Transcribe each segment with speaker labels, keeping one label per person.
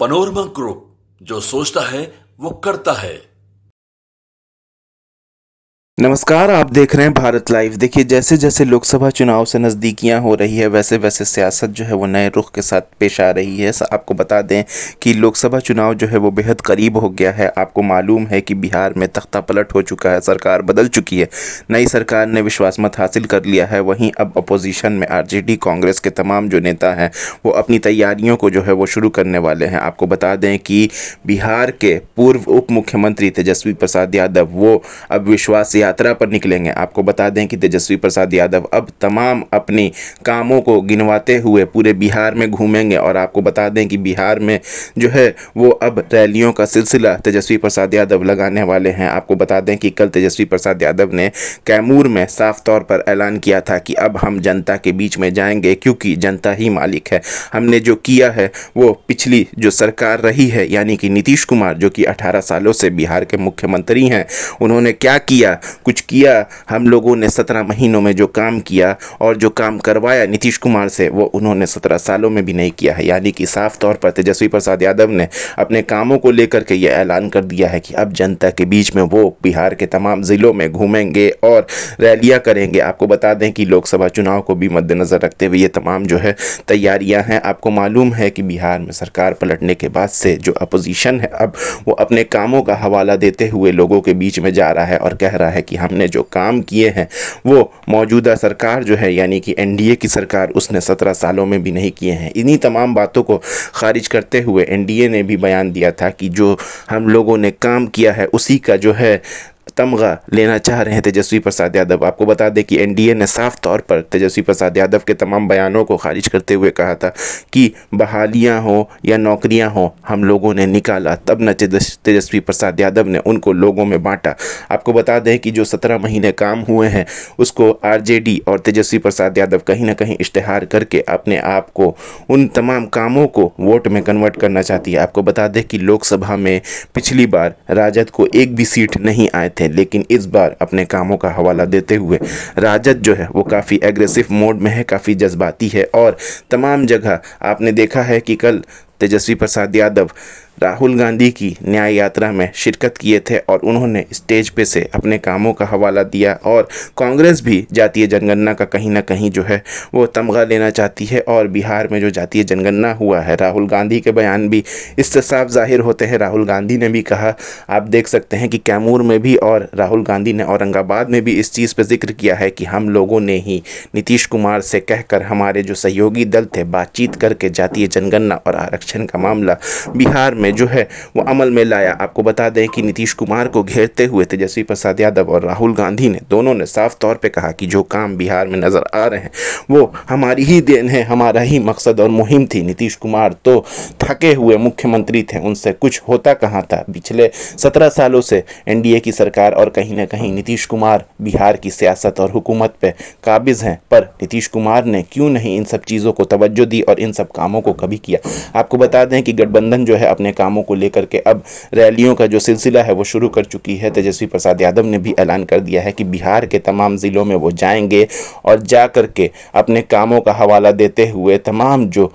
Speaker 1: panorama group जो सोचता है वो करता है नमस्कार आप देख रहे हैं भारत लाइव देखिए जैसे जैसे लोकसभा चुनाव से नज़दीकियां हो रही है वैसे वैसे सियासत जो है वो नए रुख के साथ पेश आ रही है आपको बता दें कि लोकसभा चुनाव जो है वो बेहद करीब हो गया है आपको मालूम है कि बिहार में तख्ता पलट हो चुका है सरकार बदल चुकी है नई सरकार ने विश्वास मत हासिल कर लिया है वहीं अब अपोजिशन में आर कांग्रेस के तमाम जो नेता हैं वो अपनी तैयारियों को जो है वो शुरू करने वाले हैं आपको बता दें कि बिहार के पूर्व उप मुख्यमंत्री तेजस्वी प्रसाद यादव वो अब विश्वास यात्रा पर निकलेंगे आपको बता दें कि तेजस्वी प्रसाद यादव अब तमाम अपने कामों को गिनवाते हुए पूरे बिहार में घूमेंगे और आपको बता दें कि बिहार में जो है वो अब रैलियों का सिलसिला तेजस्वी प्रसाद यादव लगाने वाले हैं आपको बता दें कि कल तेजस्वी प्रसाद यादव ने कैमूर में साफ तौर पर ऐलान किया था कि अब हम जनता के बीच में जाएंगे क्योंकि जनता ही मालिक है हमने जो किया है वो पिछली जो सरकार रही है यानी कि नीतीश कुमार जो कि 18 सालों से बिहार के मुख्यमंत्री हैं उन्होंने क्या किया कुछ किया हम लोगों ने सत्रह महीनों में जो काम किया और जो काम करवाया नीतीश कुमार से वो उन्होंने सत्रह सालों में भी नहीं किया है यानी कि साफ तौर पर तेजस्वी प्रसाद यादव ने अपने कामों को लेकर के ये ऐलान कर दिया है कि अब जनता के बीच में वो बिहार के तमाम ज़िलों में घूमेंगे और रैलियाँ करेंगे आपको बता दें कि लोकसभा चुनाव को भी मद्देनज़र रखते हुए ये तमाम जो है तैयारियाँ हैं आपको मालूम है कि बिहार में सरकार पलटने के बाद से जो अपोजिशन है अब वो अपने कामों का हवाला देते हुए लोगों के बीच में जा रहा है और कह रहा है कि हमने जो काम किए हैं वो मौजूदा सरकार जो है यानी कि एनडीए की सरकार उसने सत्रह सालों में भी नहीं किए हैं इन्हीं तमाम बातों को खारिज करते हुए एनडीए ने भी बयान दिया था कि जो हम लोगों ने काम किया है उसी का जो है तमगा लेना चाह रहे हैं तेजस्वी प्रसाद यादव आपको बता दें कि एनडीए ने साफ तौर पर तेजस्वी प्रसाद यादव के तमाम बयानों को खारिज करते हुए कहा था कि बहालियां हों या नौकरियां हों हम लोगों ने निकाला तब न तेजस्वी प्रसाद यादव ने उनको लोगों में बांटा आपको बता दें कि जो सत्रह महीने काम हुए हैं उसको आर और तेजस्वी प्रसाद यादव कहीं ना कहीं इश्तहार करके अपने आप को उन तमाम कामों को वोट में कन्वर्ट करना चाहती है आपको बता दें कि लोकसभा में पिछली बार राजद को एक भी सीट नहीं आए थे लेकिन इस बार अपने कामों का हवाला देते हुए राजद जो है वो काफ़ी एग्रेसिव मोड में है काफ़ी जज्बाती है और तमाम जगह आपने देखा है कि कल तेजस्वी प्रसाद यादव राहुल गांधी की न्याय यात्रा में शिरकत किए थे और उन्होंने स्टेज पे से अपने कामों का हवाला दिया और कांग्रेस भी जातीय जनगणना का कहीं ना कहीं जो है वो तमगा लेना चाहती है और बिहार में जो जातीय जनगणना हुआ है राहुल गांधी के बयान भी इससे साफ जाहिर होते हैं राहुल गांधी ने भी कहा आप देख सकते हैं कि कैमूर में भी और राहुल गांधी ने औरंगाबाद में भी इस चीज़ पर जिक्र किया है कि हम लोगों ने ही नीतीश कुमार से कहकर हमारे जो सहयोगी दल थे बातचीत करके जातीय जनगणना और आरक्षण का मामला बिहार में में जो है वो अमल में लाया आपको बता दें कि नीतीश कुमार को घेरते हुए तेजस्वी प्रसाद यादव और राहुल गांधी ने दोनों ने साफ तौर पर कहा कि जो काम बिहार में नज़र आ रहे हैं वो हमारी ही देन है हमारा ही मकसद और मुहिम थी नीतीश कुमार तो थके हुए मुख्यमंत्री थे उनसे कुछ होता कहाँ था पिछले सत्रह सालों से एनडीए की सरकार और कहीं ना कहीं नीतीश कुमार बिहार की सियासत और हुकूमत पे काबिज हैं पर नीतीश कुमार ने क्यों नहीं इन सब चीज़ों को तवज्जो दी और इन सब कामों को कभी किया आपको बता दें कि गठबंधन जो है अपने कामों को लेकर के अब रैलियों का जो सिलसिला है वो शुरू कर चुकी है तेजस्वी प्रसाद यादव ने भी ऐलान कर दिया है कि बिहार के तमाम ज़िलों में वो जाएंगे और जा कर के अपने कामों का हवाला देते हुए तमाम जो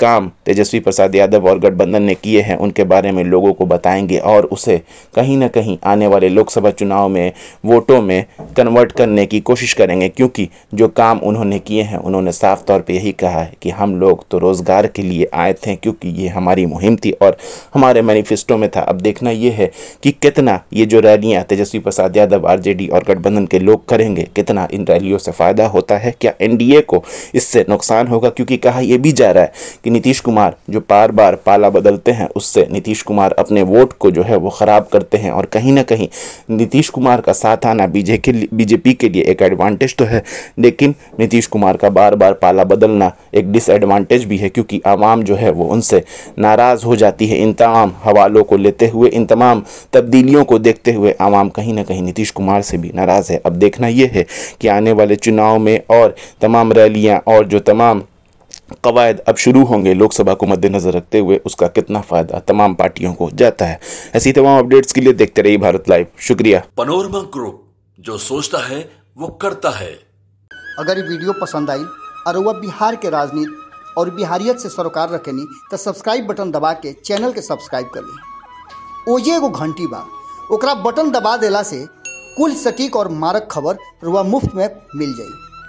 Speaker 1: काम तेजस्वी प्रसाद यादव और गठबंधन ने किए हैं उनके बारे में लोगों को बताएंगे और उसे कहीं ना कहीं आने वाले लोकसभा चुनाव में वोटों में कन्वर्ट करने की कोशिश करेंगे क्योंकि जो काम उन्होंने किए हैं उन्होंने साफ तौर पे यही कहा है कि हम लोग तो रोज़गार के लिए आए थे क्योंकि ये हमारी मुहिम थी और हमारे मैनिफेस्टो में था अब देखना ये है कि कितना ये जो रैलियाँ तेजस्वी प्रसाद यादव आर और गठबंधन के लोग करेंगे कितना इन रैलियों से फ़ायदा होता है क्या एन को इससे नुकसान होगा क्योंकि कहा यह भी जा रहा है कि नीतीश कुमार जो बार बार पाला बदलते हैं उससे नीतीश कुमार अपने वोट को जो है वो ख़राब करते हैं और कहीं ना कहीं नीतीश कुमार का साथ आना बीजेपी बीजेपी के लिए एक एडवांटेज तो है लेकिन नीतीश कुमार का बार बार पाला बदलना एक डिसएडवांटेज भी है क्योंकि आवाम जो है वो उनसे नाराज़ हो जाती है इन तमाम हवालों को लेते हुए इन तमाम तब्दीलियों को देखते हुए आवाम कहीं ना कहीं नीतीश कुमार से भी नाराज़ है अब देखना यह है कि आने वाले चुनाव में और तमाम रैलियाँ और जो तमाम कवायद अब शुरू होंगे लोकसभा को मद्देनजर रखते हुए उसका कितना फायदा तमाम पार्टियों को जाता है ऐसी तमाम अपडेट्स के लिए देखते रहिए भारत लाइव शुक्रिया पनोरमा ग्रुप जो सोचता है वो करता है अगर वीडियो पसंद आई और वह बिहार के राजनीति और बिहारियत से सरोकार रखे नहीं तो सब्सक्राइब बटन दबा के चैनल के सब्सक्राइब कर ली ओजे एगो घंटी बा ओकरा बटन दबा देला से कुल सटीक और मारक खबर रुआ मुफ्त में मिल जाई